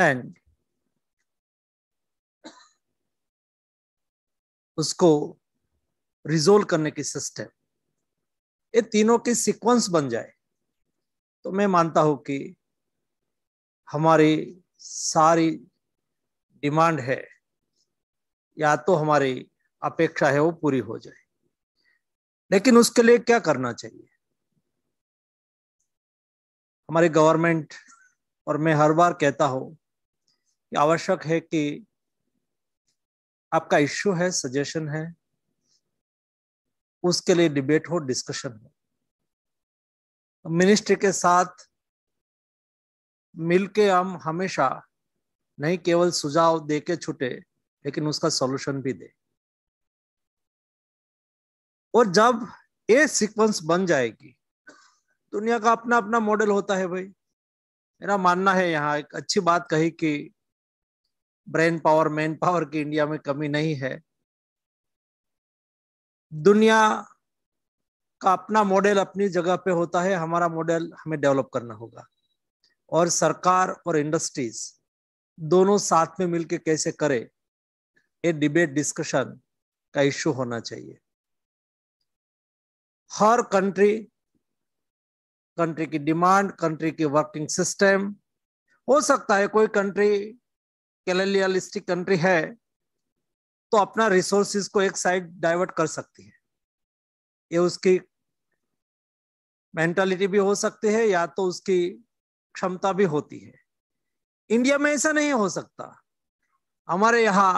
And उसको resolve करने की सिस्टम ये तीनों की सीक्वेंस बन जाए तो मैं मानता हूं कि हमारी सारी डिमांड है या तो हमारी अपेक्षा है वो पूरी हो जाए लेकिन उसके लिए क्या करना चाहिए हमारी गवर्नमेंट और मैं हर बार कहता हूं आवश्यक है कि आपका इश्यू है सजेशन है उसके लिए डिबेट हो डिस्कशन हो मिनिस्ट्री के साथ मिलके हम हमेशा नहीं केवल सुझाव दे के छुटे लेकिन उसका सॉल्यूशन भी दे और जब ये सीक्वेंस बन जाएगी दुनिया का अपना अपना मॉडल होता है भाई मेरा मानना है यहाँ एक अच्छी बात कही कि ब्रेन पावर मैन पावर की इंडिया में कमी नहीं है दुनिया का अपना मॉडल अपनी जगह पे होता है हमारा मॉडल हमें डेवलप करना होगा और सरकार और इंडस्ट्रीज दोनों साथ में मिलके कैसे करे ये डिबेट डिस्कशन का इश्यू होना चाहिए हर कंट्री कंट्री की डिमांड कंट्री की वर्किंग सिस्टम हो सकता है कोई कंट्री कैलेलियालिस्टिक कंट्री है तो अपना रिसोर्सिस को एक साइड डाइवर्ट कर सकती है ये उसकी मेंटालिटी भी हो सकती है या तो उसकी क्षमता भी होती है इंडिया में ऐसा नहीं हो सकता हमारे यहाँ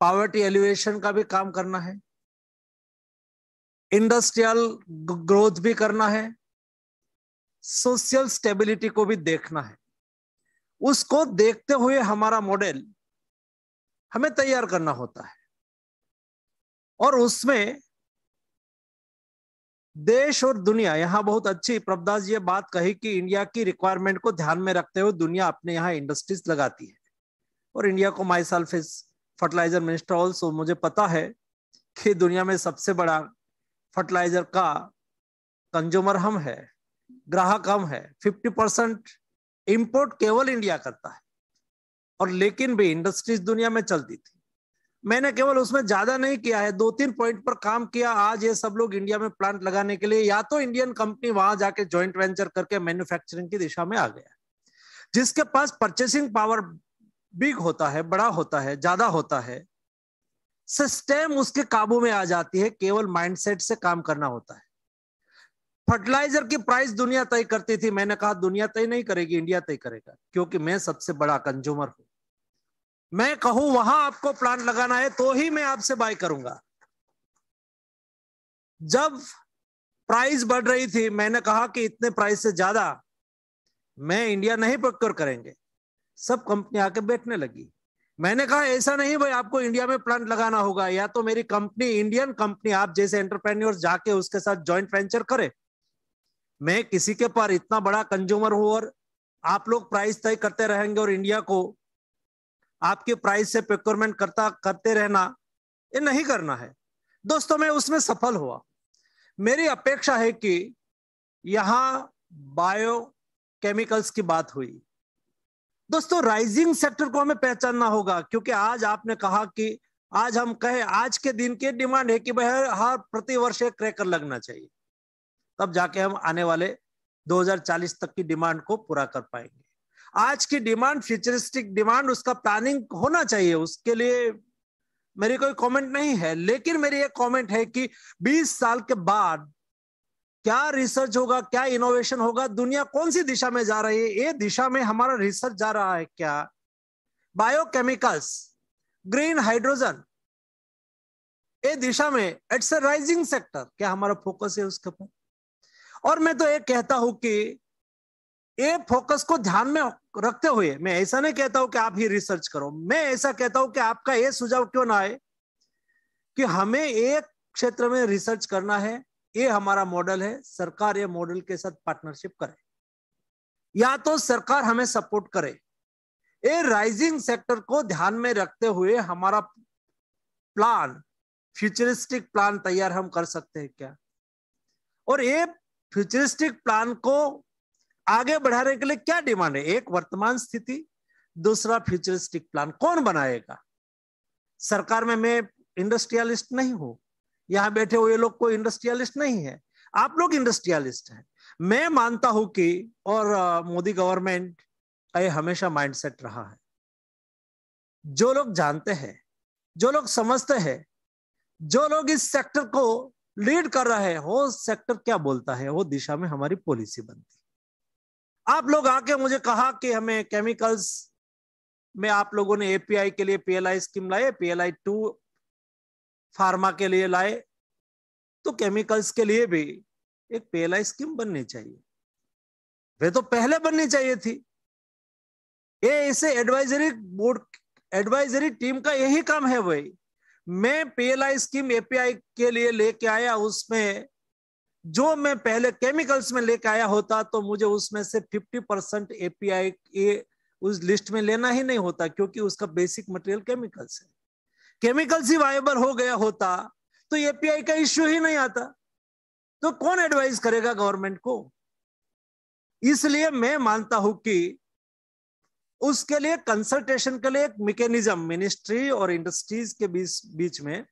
पावर्टी एलिवेशन का भी काम करना है इंडस्ट्रियल ग्रोथ भी करना है सोशल स्टेबिलिटी को भी देखना है उसको देखते हुए हमारा मॉडल हमें तैयार करना होता है और उसमें देश और दुनिया यहां बहुत अच्छी प्रभदास ये बात कही कि इंडिया की रिक्वायरमेंट को ध्यान में रखते हुए दुनिया अपने यहां इंडस्ट्रीज लगाती है और इंडिया को myself is fertiliser minister also मुझे पता है कि दुनिया में सबसे बड़ा फर्टिलाइजर का कंज्यूमर हम है ग्राहक हम है फिफ्टी परसेंट इंपोर्ट केवल इंडिया करता है और लेकिन भी इंडस्ट्रीज दुनिया में चलती थी मैंने केवल उसमें ज्यादा नहीं किया है दो तीन पॉइंट पर काम किया आज ये सब लोग इंडिया में प्लांट लगाने के लिए या तो इंडियन कंपनी वहां जाके ज्वाइंट वेंचर करके मैन्युफैक्चरिंग की दिशा में आ गया जिसके पास परचेसिंग पावर बिग होता है बड़ा होता है ज्यादा होता है सिस्टम उसके काबू में आ जाती है केवल माइंडसेट से काम करना होता है फर्टिलाइजर की प्राइस दुनिया तय करती थी मैंने कहा दुनिया तय नहीं करेगी इंडिया तय करेगा क्योंकि मैं सबसे बड़ा कंज्यूमर हूं मैं कहूं वहां आपको प्लांट लगाना है तो ही मैं आपसे बाय करूंगा जब प्राइस बढ़ रही थी मैंने कहा कि इतने प्राइस से ज्यादा मैं इंडिया नहीं प्रोक्योर करेंगे सब कंपनी आके बैठने लगी मैंने कहा ऐसा नहीं भाई आपको इंडिया में प्लांट लगाना होगा या तो मेरी कंपनी इंडियन कंपनी आप जैसे एंटरप्रेन्योर्स जाके उसके साथ ज्वाइंट वेंचर करे मैं किसी के पास इतना बड़ा कंज्यूमर हूं और आप लोग प्राइस तय करते रहेंगे और इंडिया को आपके प्राइस से प्रोक्योरमेंट करता करते रहना ये नहीं करना है दोस्तों मैं उसमें सफल हुआ मेरी अपेक्षा है कि यहां बायो केमिकल्स की बात हुई दोस्तों राइजिंग सेक्टर को हमें पहचानना होगा क्योंकि आज आपने कहा कि आज हम कहे आज के दिन की डिमांड है कि भाई हर प्रतिवर्ष एक क्रैकर लगना चाहिए तब जाके हम आने वाले 2040 तक की डिमांड को पूरा कर पाएंगे आज की डिमांड फ्यूचरिस्टिक डिमांड उसका प्लानिंग होना चाहिए उसके लिए मेरी कोई कमेंट नहीं है लेकिन मेरी एक कमेंट है कि 20 साल के बाद क्या रिसर्च होगा क्या इनोवेशन होगा दुनिया कौन सी दिशा में जा रही है ये दिशा में हमारा रिसर्च जा रहा है क्या बायोकेमिकल्स ग्रीन हाइड्रोजन ये दिशा में इट्स अ राइजिंग सेक्टर क्या हमारा फोकस है उसके ऊपर और मैं तो ये कहता हूं कि ये फोकस को ध्यान में रखते हुए मैं ऐसा नहीं कहता हूं कि आप ही रिसर्च करो मैं ऐसा कहता हूं कि आपका ये सुझाव क्यों ना आए कि हमें एक क्षेत्र में रिसर्च करना है ये हमारा मॉडल है सरकार ये मॉडल के साथ पार्टनरशिप करे या तो सरकार हमें सपोर्ट करे ये राइजिंग सेक्टर को ध्यान में रखते हुए हमारा प्लान फ्यूचरिस्टिक प्लान तैयार हम कर सकते हैं क्या और ये फ्यूचरिस्टिक प्लान को आगे बढ़ाने के लिए क्या डिमांड है एक वर्तमान स्थिति दूसरा फ्यूचरिस्टिक प्लान कौन बनाएगा सरकार में मैं इंडस्ट्रियलिस्ट नहीं हूं यहां बैठे हुए लोग कोई इंडस्ट्रियलिस्ट नहीं है आप लोग इंडस्ट्रियलिस्ट हैं मैं मानता हूं कि और मोदी गवर्नमेंट का यह हमेशा माइंडसेट रहा है जो लोग जानते हैं जो लोग समझते हैं जो लोग इस सेक्टर को लीड कर रहा है वो सेक्टर क्या बोलता है वो दिशा में हमारी पॉलिसी बनती आप लोग आके मुझे कहा कि हमें केमिकल्स में आप लोगों ने एपीआई के लिए पीएलआई स्कीम लाए पीएलआई टू फार्मा के लिए लाए तो केमिकल्स के लिए भी एक पीएलआई स्कीम बननी चाहिए वे तो पहले बननी चाहिए थी ये इसे एडवाइजरी बोर्ड एडवाइजरी टीम का यही काम है वही मैं पीएलआई स्कीम एपीआई के लिए लेके आया उसमें जो मैं पहले केमिकल्स में लेके आया होता तो मुझे उसमें से 50 परसेंट एपीआई उस लिस्ट में लेना ही नहीं होता क्योंकि उसका बेसिक मटेरियल केमिकल्स है केमिकल्स ही वायबल हो गया होता तो एपीआई का इश्यू ही नहीं आता तो कौन एडवाइस करेगा गवर्नमेंट को इसलिए मैं मानता हूं कि उसके लिए कंसल्टेशन के लिए एक मैकेनिज्म मिनिस्ट्री और इंडस्ट्रीज के बीच बीच में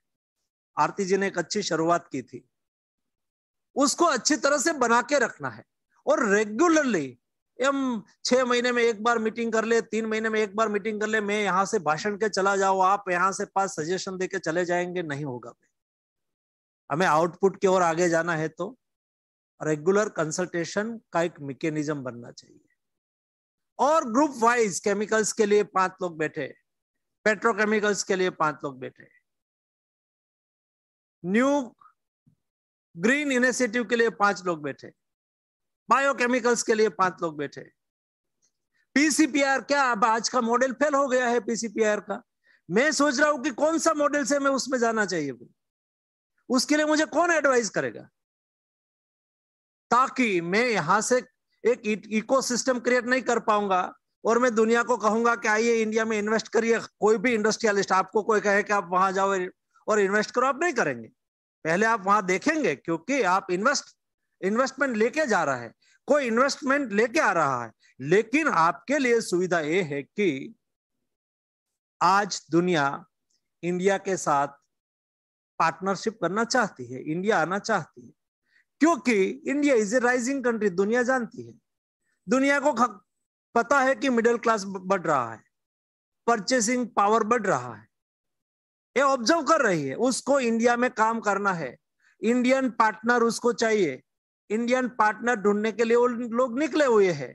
आरती जी ने एक अच्छी शुरुआत की थी उसको अच्छी तरह से बना के रखना है और रेगुलरली हम छह महीने में एक बार मीटिंग कर ले तीन महीने में एक बार मीटिंग कर ले मैं यहां से भाषण के चला जाओ आप यहां से पास सजेशन दे के चले जाएंगे नहीं होगा हमें आउटपुट की ओर आगे जाना है तो रेगुलर कंसल्टेशन का एक मिकेनिज्म बनना चाहिए और ग्रुप वाइज केमिकल्स के लिए पांच लोग बैठे पेट्रोकेमिकल्स के लिए पांच लोग बैठे न्यू ग्रीन इनिशिएटिव के लिए पांच लोग बैठे बायोकेमिकल्स के लिए पांच लोग बैठे पीसीपीआर क्या अब आज का मॉडल फेल हो गया है पीसीपीआर का मैं सोच रहा हूं कि कौन सा मॉडल से मैं उसमें जाना चाहिए उसके लिए मुझे कौन एडवाइस करेगा ताकि मैं यहां से एक इकोसिस्टम e- क्रिएट नहीं कर पाऊंगा और मैं दुनिया को कहूंगा कि आइए इंडिया में इन्वेस्ट करिए कोई भी इंडस्ट्रियलिस्ट आपको कोई कहे कि आप वहां जाओ और इन्वेस्ट करो आप नहीं करेंगे पहले आप वहां देखेंगे क्योंकि आप इन्वेस्ट इन्वेस्टमेंट लेके जा रहा है कोई इन्वेस्टमेंट लेके आ रहा है लेकिन आपके लिए सुविधा ये है कि आज दुनिया इंडिया के साथ पार्टनरशिप करना चाहती है इंडिया आना चाहती है क्योंकि India is a rising country दुनिया जानती है दुनिया को पता है कि मिडिल क्लास बढ़ रहा है परचेसिंग पावर बढ़ रहा है ये ऑब्जर्व कर रही है उसको इंडिया में काम करना है इंडियन पार्टनर उसको चाहिए इंडियन पार्टनर ढूंढने के लिए वो लोग निकले हुए हैं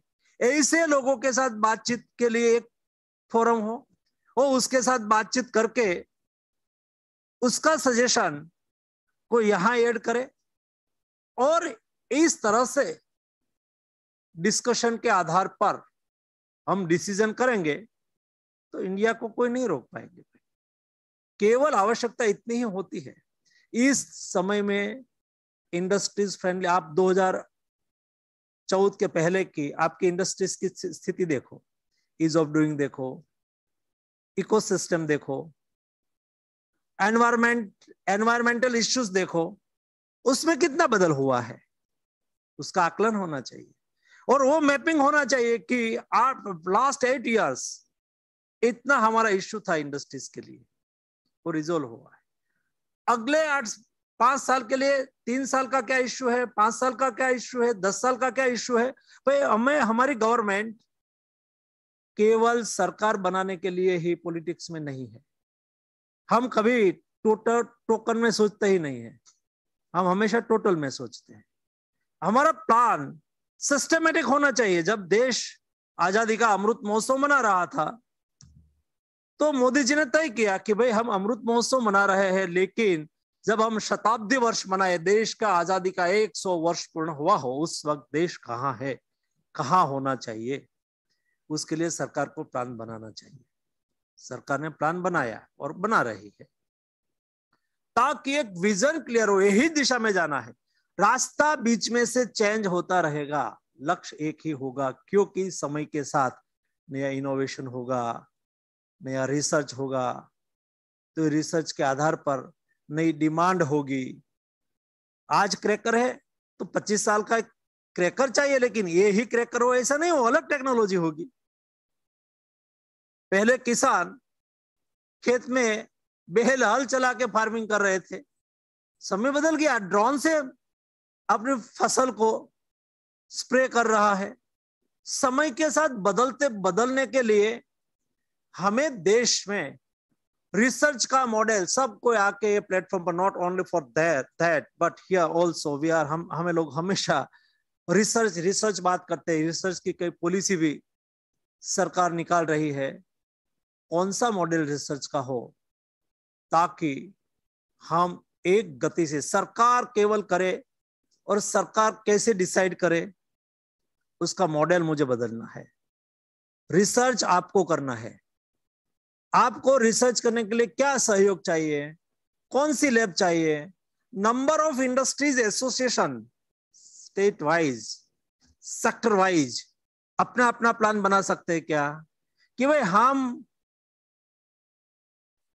ऐसे लोगों के साथ बातचीत के लिए एक फोरम हो वो उसके साथ बातचीत करके उसका सजेशन को यहां ऐड करे और इस तरह से डिस्कशन के आधार पर हम डिसीजन करेंगे तो इंडिया को कोई नहीं रोक पाएंगे केवल आवश्यकता इतनी ही होती है इस समय में इंडस्ट्रीज फ्रेंडली आप 2014 के पहले की आपकी इंडस्ट्रीज की स्थिति देखो इज ऑफ डूइंग देखो इकोसिस्टम देखो एनवायरमेंट एनवायरमेंटल इश्यूज देखो उसमें कितना बदल हुआ है उसका आकलन होना चाहिए और वो मैपिंग होना चाहिए कि आप लास्ट एट इयर्स इतना हमारा इश्यू था इंडस्ट्रीज के लिए वो रिजोल्व हुआ है अगले आठ पांच साल के लिए तीन साल का क्या इश्यू है पांच साल का क्या इश्यू है दस साल का क्या इश्यू है भाई तो हमें हमारी गवर्नमेंट केवल सरकार बनाने के लिए ही पॉलिटिक्स में नहीं है हम कभी टोटल टोकन में सोचते ही नहीं है हम हमेशा टोटल में सोचते हैं हमारा प्लान सिस्टमेटिक होना चाहिए जब देश आजादी का अमृत महोत्सव मना रहा था तो मोदी जी ने तय किया कि भाई हम अमृत महोत्सव मना रहे हैं लेकिन जब हम शताब्दी वर्ष मनाए देश का आजादी का 100 वर्ष पूर्ण हुआ हो उस वक्त देश कहाँ है कहाँ होना चाहिए उसके लिए सरकार को प्लान बनाना चाहिए सरकार ने प्लान बनाया और बना रही है ताकि एक विजन क्लियर हो यही दिशा में जाना है रास्ता बीच में से चेंज होता रहेगा लक्ष्य एक ही होगा क्योंकि समय के साथ नया इनोवेशन होगा नया रिसर्च होगा तो रिसर्च के आधार पर नई डिमांड होगी आज क्रैकर है तो 25 साल का क्रैकर चाहिए लेकिन ये ही क्रैकर हो ऐसा नहीं हो अलग टेक्नोलॉजी होगी पहले किसान खेत में बेहल हल चला के फार्मिंग कर रहे थे समय बदल गया ड्रोन से अपनी फसल को स्प्रे कर रहा है समय के साथ बदलते बदलने के लिए हमें देश में रिसर्च का मॉडल सबको आके ये प्लेटफॉर्म पर not only for that that but here also we are हम हमें लोग हमेशा रिसर्च रिसर्च बात करते हैं रिसर्च की कई पॉलिसी भी सरकार निकाल रही है कौन सा मॉडल रिसर्च का हो ताकि हम एक गति से सरकार केवल करे और सरकार कैसे डिसाइड करे उसका मॉडल मुझे बदलना है रिसर्च आपको करना है आपको रिसर्च करने के लिए क्या सहयोग चाहिए कौन सी लैब चाहिए number of industries association state wise sector wise अपना अपना प्लान बना सकते हैं क्या कि भाई हम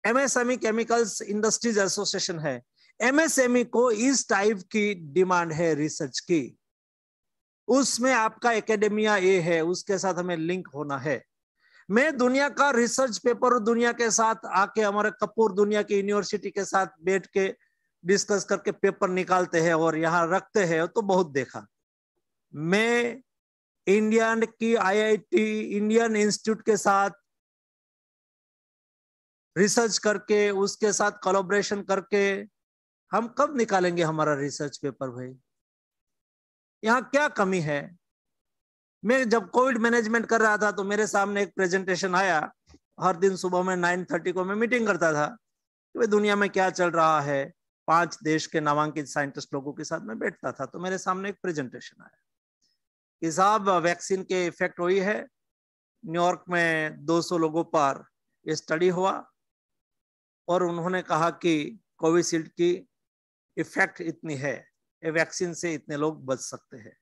एमएसएमई केमिकल्स इंडस्ट्रीज एसोसिएशन है एमएसएमई e को इस टाइप की डिमांड है रिसर्च की उसमें आपका एकेडमिया ए है उसके साथ हमें लिंक होना है मैं दुनिया का रिसर्च पेपर दुनिया के साथ आके हमारे कपूर दुनिया की यूनिवर्सिटी के साथ बैठ के डिस्कस करके पेपर निकालते हैं और यहाँ रखते हैं तो बहुत देखा मैं इंडियन की आईआईटी इंडियन इंस्टीट्यूट के साथ रिसर्च करके उसके साथ कोलोब्रेशन करके हम कब निकालेंगे हमारा रिसर्च पेपर भाई यहाँ क्या कमी है मैं जब कोविड मैनेजमेंट कर रहा था तो मेरे सामने एक प्रेजेंटेशन आया हर दिन सुबह में नाइन थर्टी को मैं मीटिंग करता था कि भाई दुनिया में क्या चल रहा है पांच देश के नामांकित साइंटिस्ट लोगों के साथ मैं बैठता था तो मेरे सामने एक प्रेजेंटेशन आया कि साहब वैक्सीन के इफेक्ट वही है न्यूयॉर्क में 200 लोगों पर ये स्टडी हुआ और उन्होंने कहा कि कोविशील्ड की इफेक्ट इतनी है ये वैक्सीन से इतने लोग बच सकते हैं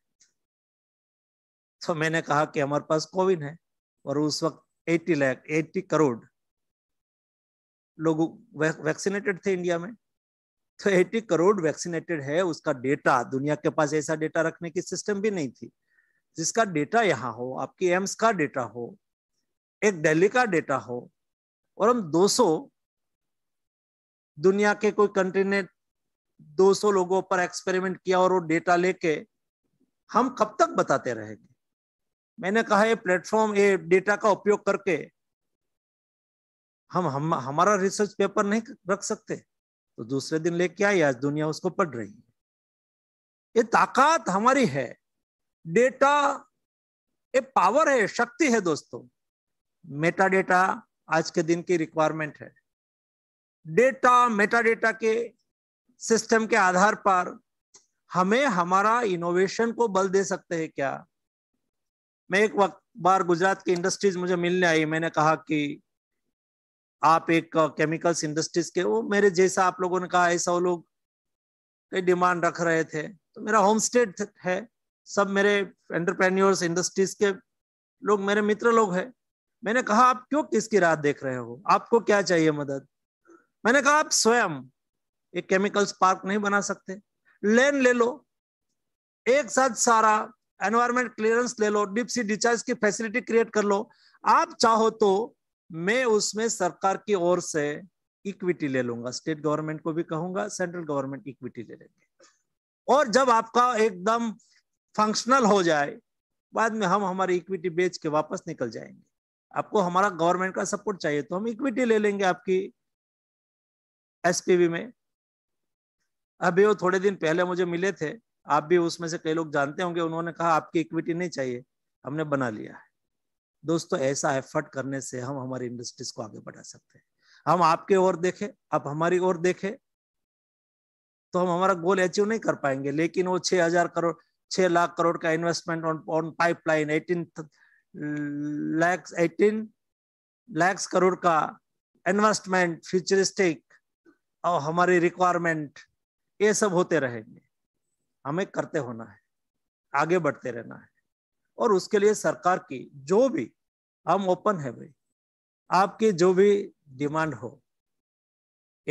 तो मैंने कहा कि हमारे पास कोविन है और उस वक्त 80 लाख 80 करोड़ लोग वैक्सीनेटेड थे इंडिया में तो 80 करोड़ वैक्सीनेटेड है उसका डेटा दुनिया के पास ऐसा डेटा रखने की सिस्टम भी नहीं थी जिसका डेटा यहाँ हो आपकी एम्स का डेटा हो एक दिल्ली का डेटा हो और हम 200 दुनिया के कोई कंट्री ने 200 लोगों पर एक्सपेरिमेंट किया और वो डेटा लेके हम कब तक बताते रहेंगे मैंने कहा ये प्लेटफॉर्म ये डेटा का उपयोग करके हम हम हमारा रिसर्च पेपर नहीं रख सकते तो दूसरे दिन लेके आई आज दुनिया उसको पढ़ रही है ये ताकत हमारी है डेटा ये पावर है शक्ति है दोस्तों मेटा डेटा आज के दिन की रिक्वायरमेंट है डेटा मेटाडेटा के सिस्टम के आधार पर हमें हमारा इनोवेशन को बल दे सकते हैं क्या मैं एक वक्त बार गुजरात की इंडस्ट्रीज मुझे मिलने आई मैंने कहा कि आप एक केमिकल्स uh, इंडस्ट्रीज के वो मेरे जैसा आप लोगों ने कहा ऐसा वो लोग कई डिमांड रख रहे थे तो मेरा होम स्टेट है सब मेरे एंटरप्रेन्योर्स इंडस्ट्रीज के लोग मेरे मित्र लोग हैं मैंने कहा आप क्यों किसकी रात देख रहे हो आपको क्या चाहिए मदद मैंने कहा आप स्वयं एक केमिकल्स पार्क नहीं बना सकते लेन ले लो एक साथ सारा एनवायरमेंट क्लियरेंस ले लो डीप सी डिचार्ज की फैसिलिटी क्रिएट कर लो आप चाहो तो मैं उसमें सरकार की ओर से इक्विटी ले लूंगा स्टेट गवर्नमेंट को भी कहूंगा सेंट्रल गवर्नमेंट इक्विटी ले लेंगे और जब आपका एकदम फंक्शनल हो जाए बाद में हम हमारी इक्विटी बेच के वापस निकल जाएंगे आपको हमारा गवर्नमेंट का सपोर्ट चाहिए तो हम इक्विटी ले लेंगे आपकी एसपीवी में अभी वो थोड़े दिन पहले मुझे मिले थे आप भी उसमें से कई लोग जानते होंगे उन्होंने कहा आपकी इक्विटी नहीं चाहिए हमने बना लिया है दोस्तों ऐसा एफर्ट करने से हम हमारी इंडस्ट्रीज को आगे बढ़ा सकते हैं हम आपके ओर देखें आप हमारी ओर देखें तो हम हमारा गोल अचीव नहीं कर पाएंगे लेकिन वो छह हजार करोड़ छह लाख करोड़ का investment on on pipeline eighteen lakhs eighteen lakhs crore का इन्वेस्टमेंट फ्यूचरिस्टिक और हमारे रिक्वायरमेंट ये सब होते रहेंगे हमें करते होना है आगे बढ़ते रहना है और उसके लिए सरकार की जो भी हम ओपन है भाई आपके जो भी डिमांड हो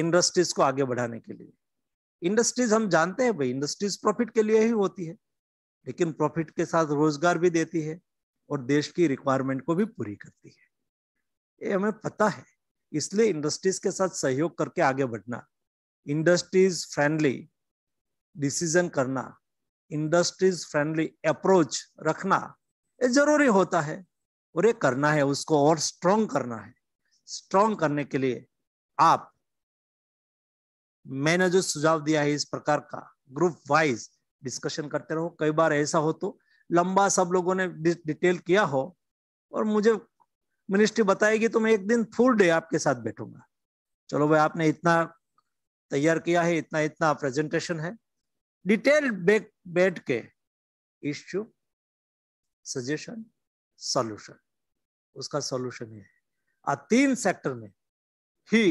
इंडस्ट्रीज को आगे बढ़ाने के लिए इंडस्ट्रीज हम जानते हैं भाई इंडस्ट्रीज प्रॉफिट के लिए ही होती है लेकिन प्रॉफिट के साथ रोजगार भी देती है और देश की रिक्वायरमेंट को भी पूरी करती है ये हमें पता है इसलिए इंडस्ट्रीज के साथ सहयोग करके आगे बढ़ना इंडस्ट्रीज फ्रेंडली डिसीजन करना इंडस्ट्रीज फ्रेंडली अप्रोच रखना ये जरूरी होता है और ये करना है उसको और स्ट्रॉन्ग करना है स्ट्रॉन्ग करने के लिए आप मैंने जो सुझाव दिया है इस प्रकार का ग्रुप वाइज डिस्कशन करते रहो कई बार ऐसा हो तो लंबा सब लोगों ने डिटेल किया हो और मुझे मिनिस्ट्री बताएगी तो मैं एक दिन फुल डे आपके साथ बैठूंगा चलो भाई आपने इतना तैयार किया है इतना इतना प्रेजेंटेशन है डिटेल बैठ के इश्यू सजेशन सॉल्यूशन उसका सॉल्यूशन ये है आ तीन सेक्टर में ही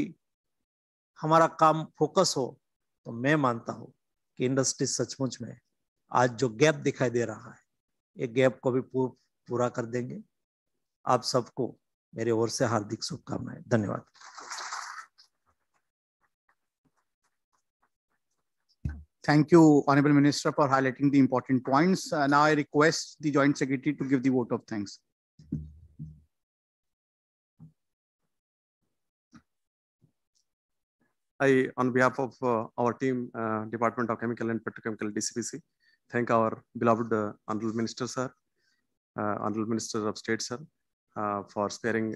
हमारा काम फोकस हो तो मैं मानता हूं कि इंडस्ट्री सचमुच में आज जो गैप दिखाई दे रहा है ये गैप को भी पूरा कर देंगे आप सबको मेरे ओर से हार्दिक शुभकामनाएं धन्यवाद Thank you, Honorable Minister, for highlighting the important points. Uh, now I request the Joint Secretary to give the vote of thanks. I, on behalf of uh, our team, uh, Department of Chemical and Petrochemical, DCPC, thank our beloved uh, Honorable Minister, sir, uh, Honorable Minister of State, sir, Uh, for sparing.